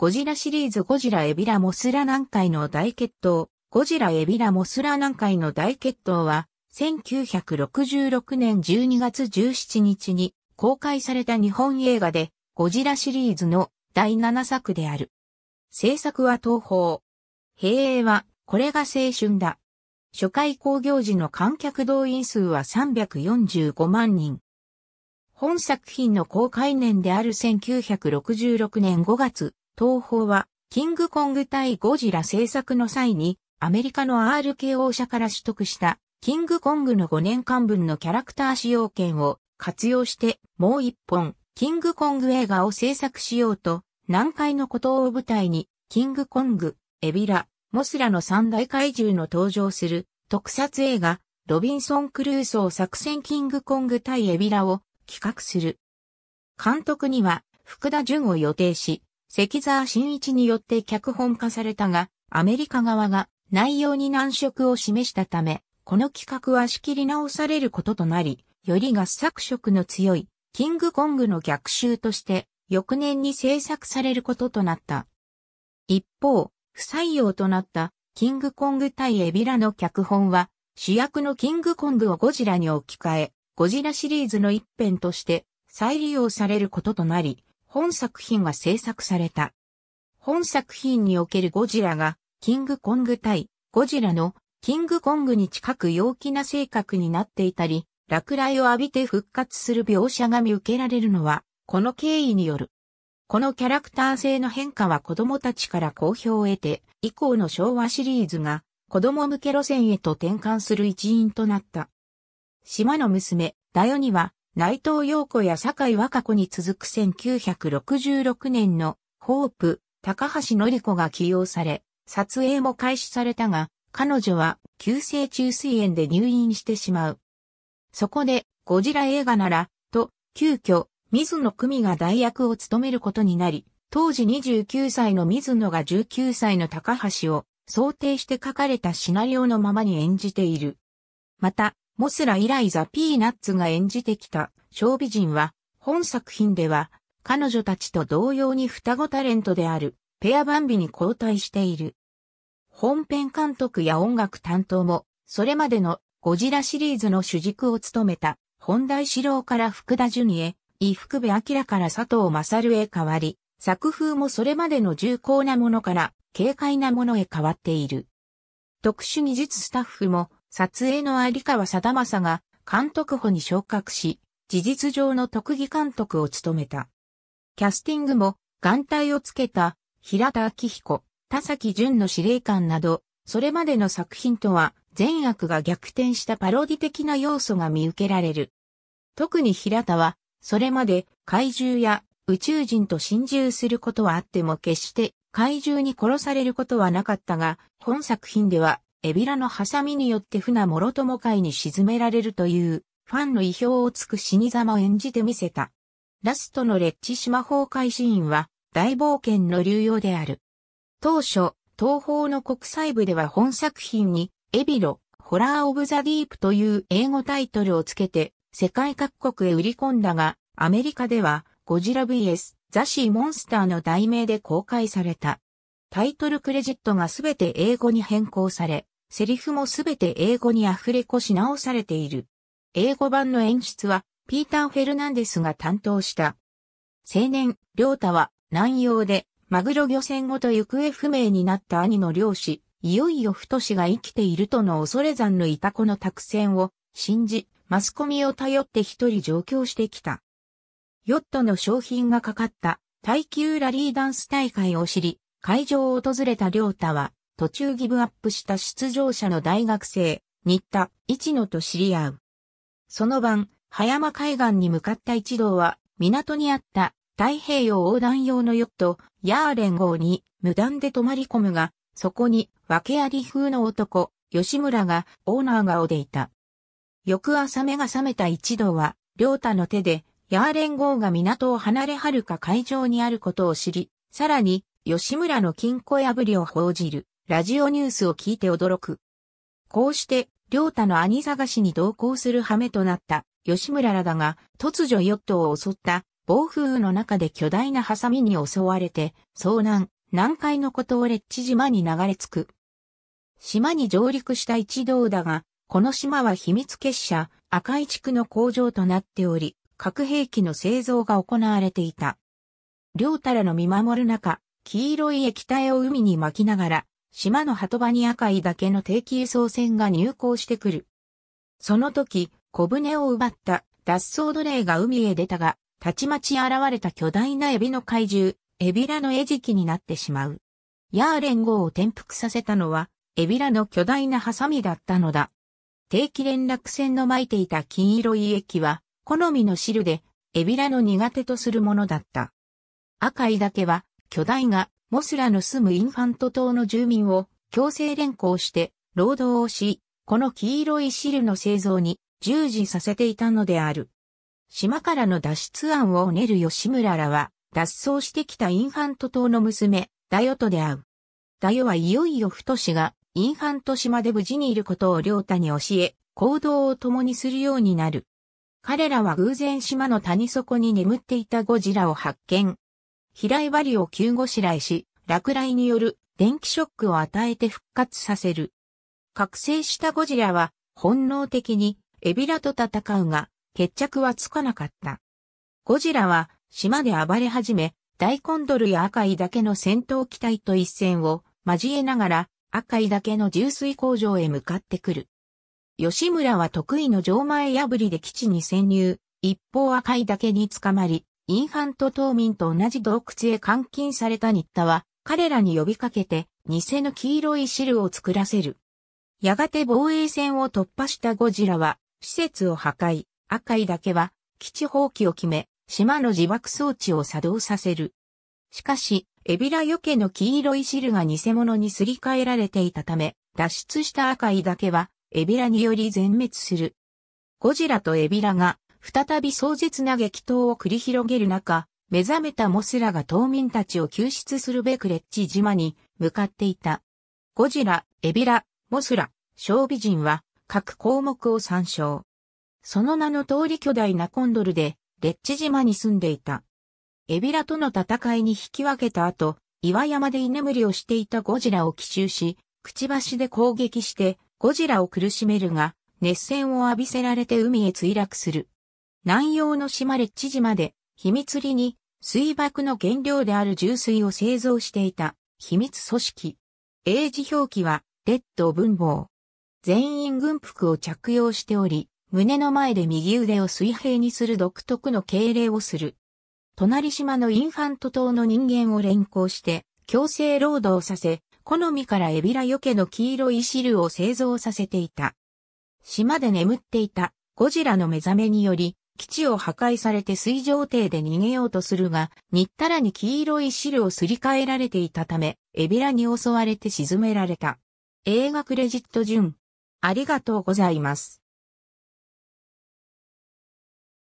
ゴジラシリーズゴジラエビラモスラ南海の大決闘、ゴジラエビラモスラ南海の大決闘は、1966年12月17日に公開された日本映画で、ゴジラシリーズの第7作である。制作は東宝。平映は、これが青春だ。初回興行時の観客動員数は345万人。本作品の公開年である1966年5月東宝は、キングコング対ゴジラ制作の際に、アメリカの RKO 社から取得した、キングコングの5年間分のキャラクター使用権を活用して、もう一本、キングコング映画を制作しようと、南海の孤島を舞台に、キングコング、エビラ、モスラの三大怪獣の登場する特撮映画、ロビンソン・クルーソー作戦キングコング対エビラを企画する。監督には福田淳を予定し、関沢新一によって脚本化されたが、アメリカ側が内容に難色を示したため、この企画は仕切り直されることとなり、より合作色の強いキングコングの逆襲として翌年に制作されることとなった。一方、不採用となったキングコング対エビラの脚本は主役のキングコングをゴジラに置き換え、ゴジラシリーズの一編として再利用されることとなり、本作品が制作された。本作品におけるゴジラが、キングコング対、ゴジラの、キングコングに近く陽気な性格になっていたり、落雷を浴びて復活する描写が見受けられるのは、この経緯による。このキャラクター性の変化は子供たちから好評を得て、以降の昭和シリーズが子供向け路線へと転換する一因となった。島の娘、ダヨには内藤陽子や酒井若子に続く1966年のホープ、高橋典子が起用され、撮影も開始されたが、彼女は急性虫水炎で入院してしまう。そこで、ゴジラ映画なら、と、急遽、水野久美が代役を務めることになり、当時29歳の水野が19歳の高橋を想定して書かれたシナリオのままに演じている。また、モスラ以来ザ・ピーナッツが演じてきた小美人は、本作品では、彼女たちと同様に双子タレントである、ペアバンビに交代している。本編監督や音楽担当も、それまでのゴジラシリーズの主軸を務めた、本大史郎から福田ジュニへ、伊福部明から佐藤勝へ変わり、作風もそれまでの重厚なものから、軽快なものへ変わっている。特殊技術スタッフも、撮影の有川貞正が監督補に昇格し、事実上の特技監督を務めた。キャスティングも眼帯をつけた平田明彦、田崎淳の司令官など、それまでの作品とは善悪が逆転したパロディ的な要素が見受けられる。特に平田は、それまで怪獣や宇宙人と心中することはあっても決して怪獣に殺されることはなかったが、本作品ではエビラのハサミによって船諸も海に沈められるというファンの意表をつく死に様を演じてみせた。ラストのレッチ島崩壊シーンは大冒険の流用である。当初、東方の国際部では本作品にエビロ、ホラー・オブ・ザ・ディープという英語タイトルをつけて世界各国へ売り込んだが、アメリカではゴジラ VS ザ・シー・モンスターの題名で公開された。タイトルクレジットがすべて英語に変更され、セリフもすべて英語にアフレコし直されている。英語版の演出は、ピーター・フェルナンデスが担当した。青年、ー太は、南洋で、マグロ漁船ごと行方不明になった兄の漁師、いよいよ太氏が生きているとの恐れ山のいたこの託船を、信じ、マスコミを頼って一人上京してきた。ヨットの商品がかかった、耐久ラリーダンス大会を知り、会場を訪れたー太は、途中ギブアップした出場者の大学生、新田、一野と知り合う。その晩、葉山海岸に向かった一同は、港にあった太平洋横断用のヨット、ヤーレン号に無断で泊まり込むが、そこに訳あり風の男、吉村がオーナー顔でいた。翌朝目が覚めた一同は、両太の手で、ヤーレン号が港を離れはるか海上にあることを知り、さらに、吉村の金庫破りを報じる。ラジオニュースを聞いて驚く。こうして、両太の兄探しに同行する羽目となった吉村らだが、突如ヨットを襲った暴風雨の中で巨大なハサミに襲われて、遭難、南海のことをレッチ島に流れ着く。島に上陸した一同だが、この島は秘密結社、赤い地区の工場となっており、核兵器の製造が行われていた。両太らの見守る中、黄色い液体を海に巻きながら、島の鳩場に赤いだけの定期輸送船が入港してくる。その時、小舟を奪った脱走奴隷が海へ出たが、たちまち現れた巨大なエビの怪獣、エビラの餌食になってしまう。ヤーレン号を転覆させたのは、エビラの巨大なハサミだったのだ。定期連絡船の巻いていた金色い液は、好みの汁で、エビラの苦手とするものだった。赤いだけは、巨大がモスラの住むインファント島の住民を強制連行して労働をし、この黄色い汁の製造に従事させていたのである。島からの脱出案を練る吉村らは、脱走してきたインファント島の娘、ダヨと出会う。ダヨはいよいよ太氏が、インファント島で無事にいることを両太に教え、行動を共にするようになる。彼らは偶然島の谷底に眠っていたゴジラを発見、飛来針を急ごしらいし、落雷による電気ショックを与えて復活させる。覚醒したゴジラは本能的にエビラと戦うが決着はつかなかった。ゴジラは島で暴れ始め、大コンドルや赤いだけの戦闘機体と一戦を交えながら赤いだけの重水工場へ向かってくる。吉村は得意の城前破りで基地に潜入、一方赤いだけに捕まり、インファント島民と同じ洞窟へ監禁された新田は、彼らに呼びかけて、偽の黄色い汁を作らせる。やがて防衛線を突破したゴジラは、施設を破壊、赤いだけは、基地放棄を決め、島の自爆装置を作動させる。しかし、エビラよけの黄色い汁が偽物にすり替えられていたため、脱出した赤いだけは、エビラにより全滅する。ゴジラとエビラが再び壮絶な激闘を繰り広げる中、目覚めたモスラが島民たちを救出するべくレッチ島に向かっていた。ゴジラ、エビラ、モスラ、小美人は各項目を参照。その名の通り巨大なコンドルで、レッチ島に住んでいた。エビラとの戦いに引き分けた後、岩山で居眠りをしていたゴジラを奇襲し、くちばしで攻撃して、ゴジラを苦しめるが、熱戦を浴びせられて海へ墜落する。南洋の島レッチ島で、秘密裏に水爆の原料である重水を製造していた秘密組織。英字表記は、レッド文房。全員軍服を着用しており、胸の前で右腕を水平にする独特の敬礼をする。隣島のインファント島の人間を連行して、強制労働させ、好みからエビラよけの黄色い汁を製造させていた。島で眠っていたゴジラの目覚めにより、基地を破壊されて水上艇で逃げようとするが、ったらに黄色い汁をすり替えられていたため、エビラに襲われて沈められた。映画クレジット順。ありがとうございます。